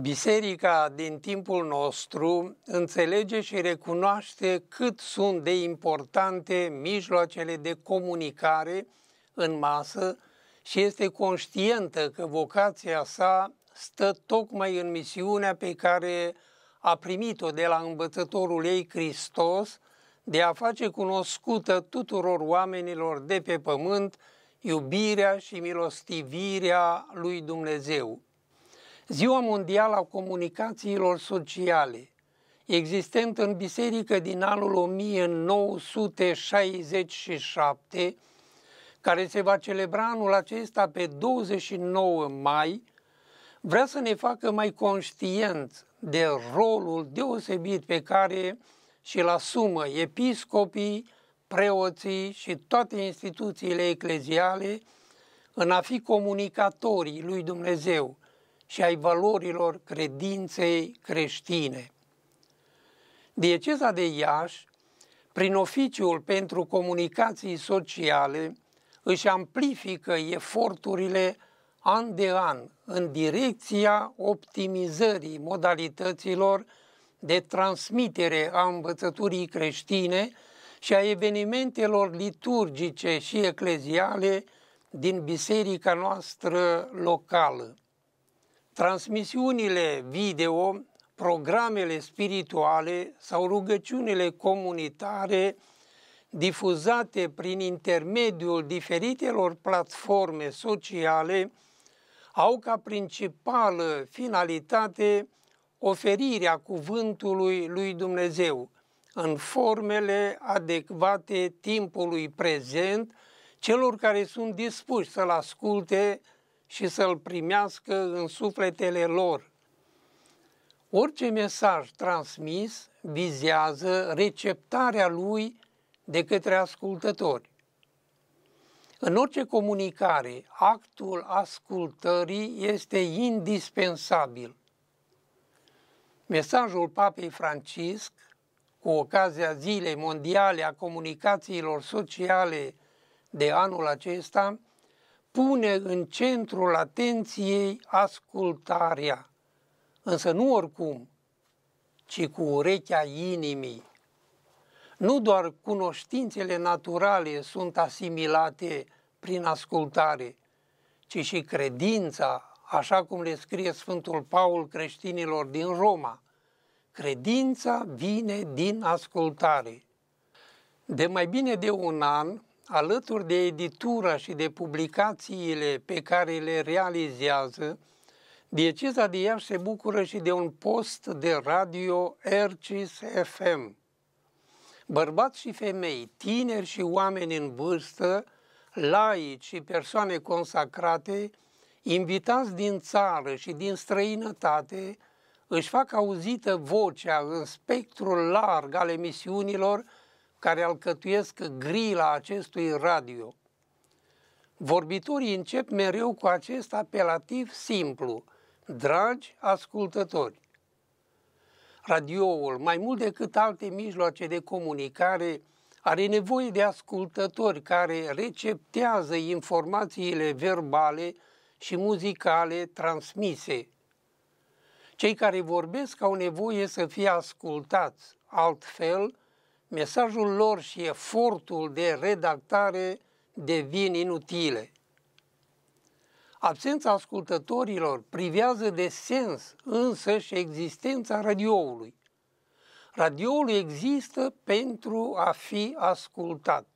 Biserica din timpul nostru înțelege și recunoaște cât sunt de importante mijloacele de comunicare în masă și este conștientă că vocația sa stă tocmai în misiunea pe care a primit-o de la învățătorul ei Hristos de a face cunoscută tuturor oamenilor de pe pământ iubirea și milostivirea lui Dumnezeu. Ziua Mondială a Comunicațiilor Sociale, existent în biserică din anul 1967, care se va celebra anul acesta pe 29 mai, vrea să ne facă mai conștienți de rolul deosebit pe care și-l asumă episcopii, preoții și toate instituțiile ecleziale în a fi comunicatorii lui Dumnezeu – și ai valorilor credinței creștine. Dieceza de Iași, prin oficiul pentru comunicații sociale, își amplifică eforturile an de an în direcția optimizării modalităților de transmitere a învățăturii creștine și a evenimentelor liturgice și ecleziale din biserica noastră locală transmisiunile video, programele spirituale sau rugăciunile comunitare difuzate prin intermediul diferitelor platforme sociale au ca principală finalitate oferirea cuvântului lui Dumnezeu în formele adecvate timpului prezent celor care sunt dispuși să-l asculte și să-l primească în sufletele lor. Orice mesaj transmis vizează receptarea lui de către ascultători. În orice comunicare, actul ascultării este indispensabil. Mesajul Papei Francisc, cu ocazia Zilei Mondiale a Comunicațiilor Sociale de anul acesta, pune în centrul atenției ascultarea, însă nu oricum, ci cu urechea inimii. Nu doar cunoștințele naturale sunt asimilate prin ascultare, ci și credința, așa cum le scrie Sfântul Paul creștinilor din Roma. Credința vine din ascultare. De mai bine de un an, alături de editura și de publicațiile pe care le realizează, Dieceza de Iași se bucură și de un post de radio RCS FM. Bărbați și femei, tineri și oameni în vârstă, laici și persoane consacrate, invitați din țară și din străinătate, își fac auzită vocea în spectrul larg al emisiunilor care alcătuiesc grila acestui radio. Vorbitorii încep mereu cu acest apelativ simplu, dragi ascultători. Radioul, mai mult decât alte mijloace de comunicare, are nevoie de ascultători care receptează informațiile verbale și muzicale transmise. Cei care vorbesc au nevoie să fie ascultați, altfel mesajul lor și efortul de redactare devin inutile. Absența ascultătorilor privează de sens însă și existența radioului. Radioul există pentru a fi ascultat.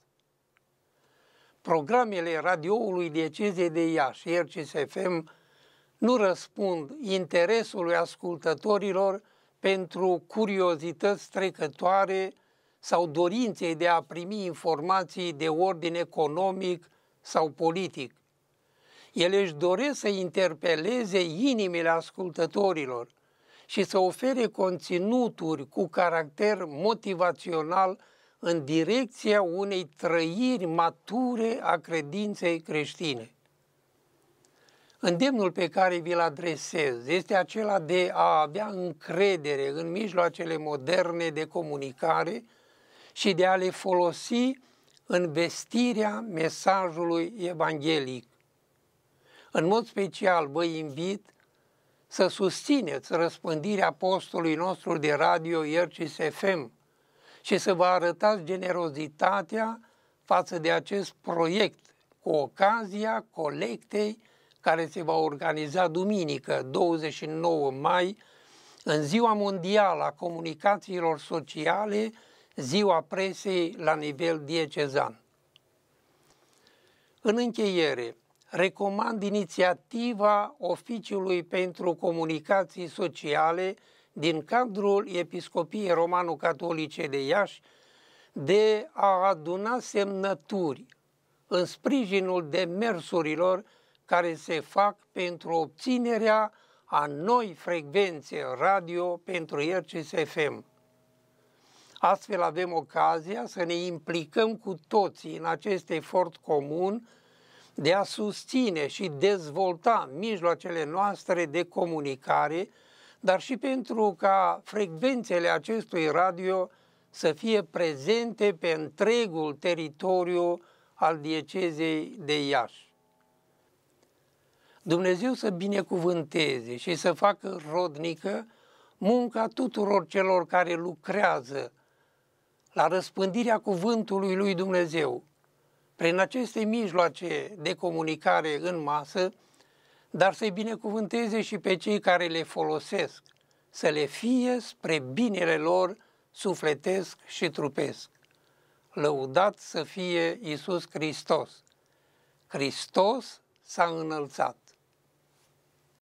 Programele radioului Dieceze de Iași, RCSFM, nu răspund interesului ascultătorilor pentru curiozități trecătoare sau dorinței de a primi informații de ordin economic sau politic. Ele își doresc să interpeleze inimile ascultătorilor și să ofere conținuturi cu caracter motivațional în direcția unei trăiri mature a credinței creștine. Îndemnul pe care vi-l adresez este acela de a avea încredere în mijloacele moderne de comunicare – și de a le folosi în vestirea mesajului evanghelic. În mod special vă invit să susțineți răspândirea postului nostru de radio Iercis FM și să vă arătați generozitatea față de acest proiect cu ocazia colectei care se va organiza duminică 29 mai în Ziua Mondială a Comunicațiilor Sociale ziua presei la nivel diecezan. În încheiere, recomand inițiativa Oficiului pentru Comunicații Sociale din cadrul Episcopiei Romano-Catolice de Iași de a aduna semnături în sprijinul demersurilor care se fac pentru obținerea a noi frecvențe radio pentru RCSFM. Astfel avem ocazia să ne implicăm cu toții în acest efort comun de a susține și dezvolta mijloacele noastre de comunicare, dar și pentru ca frecvențele acestui radio să fie prezente pe întregul teritoriu al diecezei de Iași. Dumnezeu să binecuvânteze și să facă rodnică munca tuturor celor care lucrează la răspândirea cuvântului lui Dumnezeu, prin aceste mijloace de comunicare în masă, dar să-i binecuvânteze și pe cei care le folosesc, să le fie spre binele lor sufletesc și trupesc. Lăudat să fie Isus Hristos! Hristos s-a înălțat!